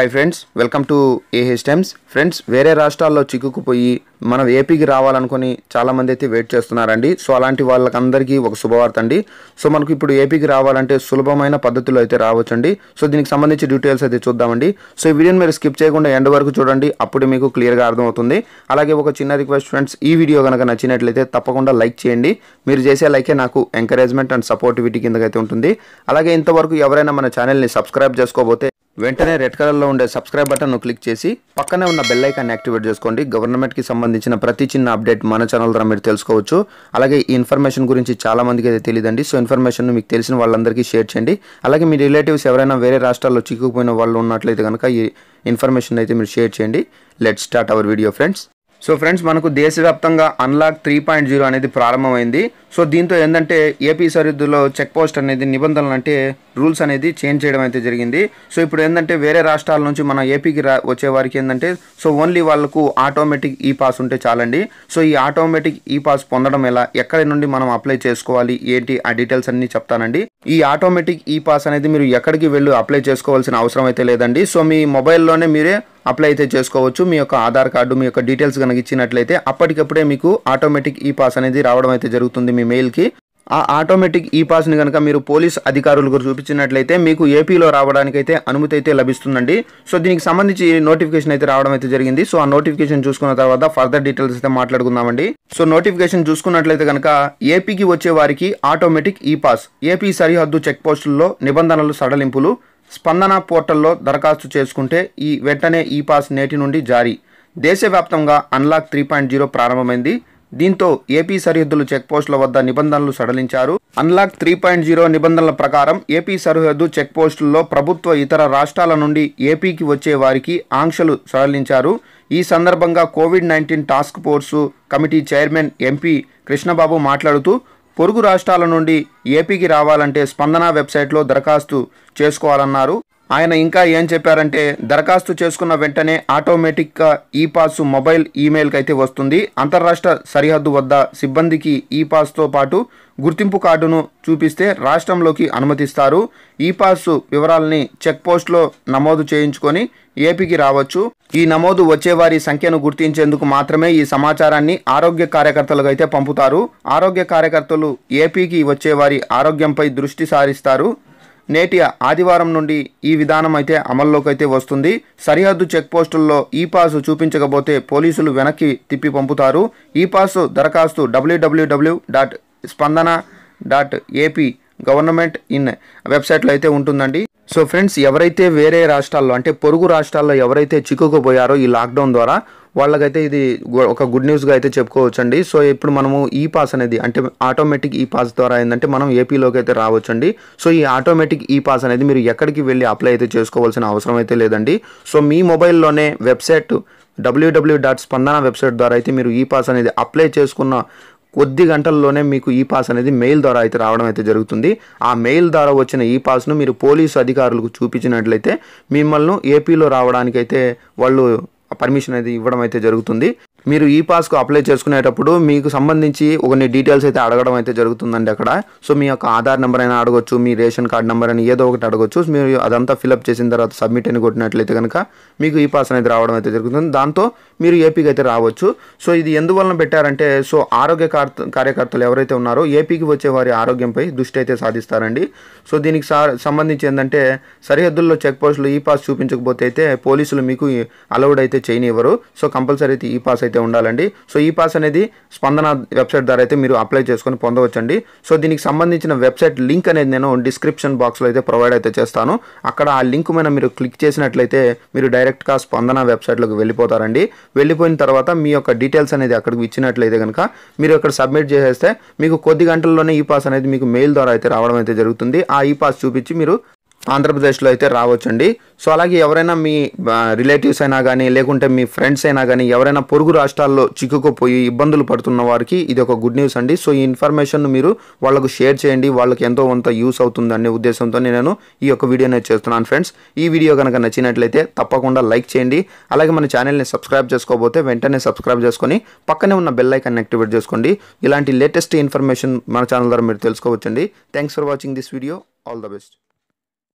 hi friends welcome to AH times friends వేరే రాష్ట్రాల్లో చిక్కుకుపోయి మనం ఏపీకి రావాలనుకుని చాలామంది అయితే వెయిట్ చేస్తున్నారండి సో అలాంటి వాళ్ళకందరికీ ఒక శుభవార్త అండి సో మనకు ఇప్పుడు ఏపీకి రావాలంటే సులభమైన పద్ధతిలో అయితే రావచ్చండి సో దీనికి సంబంధించి డీటెయిల్స్ అయితే చూద్దామండి సో ఈ వీడియోని మీరు స్కిప్ చేయకుండా ఎండ్ వరకు చూడండి అప్పుడు మీకు క్లియర్గా అర్థమవుతుంది అలాగే ఒక చిన్న రిక్వెస్ట్ ఫ్రెండ్స్ ఈ వీడియో కనుక నచ్చినట్లయితే తప్పకుండా లైక్ చేయండి మీరు చేసే లైకే నాకు ఎంకరేజ్మెంట్ అండ్ సపోర్టివిటీ కిందకైతే ఉంటుంది అలాగే ఇంతవరకు ఎవరైనా మన ఛానల్ని సబ్స్క్రైబ్ చేసుకోబోతే వెంటనే రెడ్ కలర్లో ఉండే సబ్స్క్రైబ్ బటన్ను క్లిక్ చేసి పక్కనే ఉన్న బెల్ ఐకాన్ యాక్టివేట్ చేసుకోండి గవర్నమెంట్కి సంబంధించిన ప్రతి చిన్న అప్డేట్ మన ఛానల్ ద్వారా మీరు తెలుసుకోవచ్చు అలాగే ఈ ఇన్ఫర్మేషన్ గురించి చాలామందికి అయితే తెలియదండి సో ఇన్ఫర్మేషన్ మీకు తెలిసిన వాళ్ళందరికీ షేర్ చేయండి అలాగే మీ రిలేటివ్స్ ఎవరైనా వేరే రాష్ట్రాల్లో చిక్కుకుపోయిన వాళ్ళు ఉన్నట్లయితే కనుక ఈ ఇన్ఫర్మేషన్ అయితే మీరు షేర్ చేయండి let start our video friends so friends మనకు దేశవ్యాప్తంగా అన్లాక్ త్రీ పాయింట్ జీరో అనేది ప్రారంభమైంది సో దీంతో ఏంటంటే ఏపీ సరిహద్దులో చెక్ పోస్ట్ అనేది నిబంధనలు అంటే రూల్స్ అనేది చేంజ్ చేయడం అయితే జరిగింది సో ఇప్పుడు ఏంటంటే వేరే రాష్ట్రాల నుంచి మన ఏపీకి రా వచ్చే వారికి ఏంటంటే సో ఓన్లీ వాళ్ళకు ఆటోమేటిక్ ఈ పాస్ ఉంటే చాలండి సో ఈ ఆటోమేటిక్ ఈ పాస్ పొందడం ఎలా ఎక్కడి నుండి మనం అప్లై చేసుకోవాలి ఏంటి ఆ డీటెయిల్స్ అన్ని చెప్తానండి ఈ ఆటోమేటిక్ ఈ పాస్ అనేది మీరు ఎక్కడికి వెళ్ళి అప్లై చేసుకోవాల్సిన అవసరం అయితే లేదండి సో మీ మొబైల్లోనే మీరే అప్లై అయితే చేసుకోవచ్చు మీ యొక్క ఆధార్ కార్డు మీ యొక్క డీటెయిల్స్ కనుక ఇచ్చినట్లయితే అప్పటికప్పుడే మీకు ఆటోమేటిక్ ఈ పాస్ అనేది రావడం అయితే జరుగుతుంది మీ మెయిల్కి ఆ ఆటోమేటిక్ ఈ పాస్ని కనుక మీరు పోలీస్ అధికారులకు చూపించినట్లయితే మీకు ఏపీలో రావడానికైతే అనుమతి అయితే లభిస్తుందండి సో దీనికి సంబంధించి నోటిఫికేషన్ అయితే రావడం అయితే జరిగింది సో ఆ నోటిఫికేషన్ చూసుకున్న తర్వాత ఫర్దర్ డీటెయిల్స్ అయితే మాట్లాడుకుందామండి సో నోటిఫికేషన్ చూసుకున్నట్లయితే కనుక ఏపీకి వచ్చే వారికి ఆటోమేటిక్ ఈ పాస్ ఏపీ సరిహద్దు చెక్ పోస్టుల్లో నిబంధనలు సడలింపులు స్పందన పోర్టల్లో దరఖాస్తు చేసుకుంటే ఈ వెంటనే ఈ పాస్ నేటి నుండి జారీ దేశవ్యాప్తంగా అన్లాక్ త్రీ పాయింట్ జీరో ప్రారంభమైంది దీంతో ఏపీ సరిహద్దులు చెక్పోస్టుల వద్ద నిబంధనలు సడలించారు అన్లాక్ త్రీ పాయింట్ జీరో నిబంధనల ప్రకారం ఏపీ సరిహద్దు చెక్పోస్టుల్లో ప్రభుత్వ ఇతర రాష్ట్రాల నుండి ఏపీకి వచ్చే వారికి ఆంక్షలు సడలించారు ఈ సందర్భంగా Covid nineteen task force committee chairman MP Krishnababu మాట్లాడుతూ పొరుగు రాష్ట్రాల నుండి ఏపీకి రావాలంటే స్పందన వెబ్సైట్లో దరఖాస్తు చేసుకోవాలన్నారు ఆయన ఇంకా ఏం చెప్పారంటే దరఖాస్తు చేసుకున్న వెంటనే ఆటోమేటిక్గా ఈ పాస్ మొబైల్ ఈమెయిల్కి అయితే వస్తుంది అంతర్రాష్ట్ర సరిహద్దు వద్ద సిబ్బందికి ఈ పాస్తో పాటు గుర్తింపు కార్డును చూపిస్తే రాష్ట్రంలోకి అనుమతిస్తారు ఈ పాస్ వివరాలని చెక్ పోస్ట్లో నమోదు చేయించుకొని ఏపీకి రావచ్చు ఈ నమోదు వచ్చేవారి సంఖ్యను గుర్తించేందుకు మాత్రమే ఈ సమాచారాన్ని ఆరోగ్య కార్యకర్తలకు అయితే పంపుతారు ఆరోగ్య కార్యకర్తలు ఏపీకి వచ్చేవారి ఆరోగ్యంపై దృష్టి సారిస్తారు నేటి ఆదివారం నుండి ఈ విధానం అయితే అమల్లోకి అయితే వస్తుంది సరిహద్దు చెక్ పోస్టుల్లో ఈ పాసు చూపించకపోతే పోలీసులు వెనక్కి తిప్పి పంపుతారు ఈ పాసు దరఖాస్తు W W W dot Spandana dot AP government in వెబ్సైట్లో అయితే ఉంటుందండి సో ఫ్రెండ్స్ ఎవరైతే వేరే రాష్ట్రాల్లో అంటే పొరుగు రాష్ట్రాల్లో ఎవరైతే చిక్కుకుపోయారో ఈ లాక్డౌన్ ద్వారా వాళ్ళకైతే ఇది ఒక గుడ్ న్యూస్గా అయితే చెప్పుకోవచ్చండి సో ఇప్పుడు మనము ఈ పాస్ అనేది అంటే ఆటోమేటిక్ ఈ పాస్ ద్వారా ఏంటంటే మనం ఏపీలోకి అయితే రావచ్చండి సో ఈ ఆటోమేటిక్ ఈ పాస్ అనేది మీరు ఎక్కడికి వెళ్ళి అప్లై అయితే చేసుకోవాల్సిన అవసరం అయితే లేదండి సో మీ మొబైల్లోనే website W W dot Spandana website ద్వారా అయితే మీరు ఈ పాస్ అనేది అప్లై చేసుకున్న కొద్ది గంటల్లోనే మీకు ఈ పాస్ అనేది మెయిల్ ద్వారా అయితే రావడం అయితే జరుగుతుంది ఆ మెయిల్ ద్వారా వచ్చిన ఈ పాస్ను మీరు పోలీసు అధికారులకు చూపించినట్లయితే మిమ్మల్ని ఏపీలో రావడానికైతే వాళ్ళు పర్మిషన్ అయితే ఇవ్వడం అయితే జరుగుతుంది మీరు ఈ పాస్కు అప్లై చేసుకునేటప్పుడు మీకు సంబంధించి కొన్ని డీటెయిల్స్ అయితే అడగడం అయితే జరుగుతుందండి అక్కడ సో మీ యొక్క ఆధార్ నెంబర్ అయినా అడగొచ్చు మీ రేషన్ కార్డ్ నెంబర్ అని ఏదో ఒకటి అడగొచ్చు మీరు అదంతా ఫిలప్ చేసిన తర్వాత సబ్మిట్ అని కొట్టినట్లయితే కనుక మీకు ఈ పాస్ అనేది రావడం అయితే జరుగుతుంది దాంతో మీరు ఏపీకి అయితే రావచ్చు సో ఇది ఎందువలన పెట్టారంటే సో ఆరోగ్య కార్యకర్తలు ఎవరైతే ఉన్నారో ఏపీకి వచ్చే వారి ఆరోగ్యంపై దృష్టి అయితే సాధిస్తారండి సో దీనికి సంబంధించి ఏంటంటే సరిహద్దుల్లో చెక్ పోస్టులు ఈ పాస్ చూపించకపోతే అయితే పోలీసులు మీకు అలౌడ్ అయితే చేయనివ్వరు సో కంపల్సరీ అయితే ఈ పాస్ అయితే ఉండాలండి సో ఈ పాస్ అనేది స్పందన వెబ్సైట్ ద్వారా అయితే మీరు అప్లై చేసుకొని పొందవచ్చండి సో దీనికి సంబంధించిన వెబ్సైట్ లింక్ అనేది నేను డిస్క్రిప్షన్ బాక్స్లో అయితే ప్రొవైడ్ అయితే చేస్తాను అక్కడ ఆ లింక్ మీద మీరు క్లిక్ చేసినట్లయితే మీరు డైరెక్ట్గా స్పందన వెబ్సైట్లోకి వెళ్ళిపోతారండి వెళ్ళిపోయిన తర్వాత మీ యొక్క డీటెయిల్స్ అనేది అక్కడికి ఇచ్చినట్లయితే కనుక మీరు అక్కడ సబ్మిట్ చేసేస్తే మీకు కొద్ది గంటల్లోనే ఈ పాస్ అనేది మీకు మెయిల్ ద్వారా అయితే రావడం అయితే జరుగుతుంది ఆ ఈ పాస్ చూపించి మీరు ఆంధ్రప్రదేశ్లో అయితే రావచ్చండి సో అలాగే ఎవరైనా మీ రిలేటివ్స్ అయినా కానీ లేకుంటే మీ ఫ్రెండ్స్ అయినా కానీ ఎవరైనా పొరుగు రాష్ట్రాల్లో చిక్కుకుపోయి ఇబ్బందులు పడుతున్న వారికి ఇది ఒక గుడ్ న్యూస్ అండి సో ఈ ఇన్ఫర్మేషన్ను మీరు వాళ్ళకు షేర్ చేయండి వాళ్ళకి ఎంతో కొంత యూస్ అవుతుంది అనే ఉద్దేశంతో నేను ఈ యొక్క వీడియోనే చేస్తున్నాను ఫ్రెండ్స్ ఈ వీడియో కనుక నచ్చినట్లయితే తప్పకుండా లైక్ చేయండి అలాగే మన ఛానల్ని సబ్స్క్రైబ్ చేసుకోబోతే వెంటనే సబ్స్క్రైబ్ చేసుకొని పక్కనే ఉన్న బెల్ ఐకాన్ యాక్టివేట్ చేసుకోండి ఇలాంటి లేటెస్ట్ ఇన్ఫర్మేషన్ మన ఛానల్ ద్వారా మీరు తెలుసుకోవచ్చండి thanks for watching this video all the best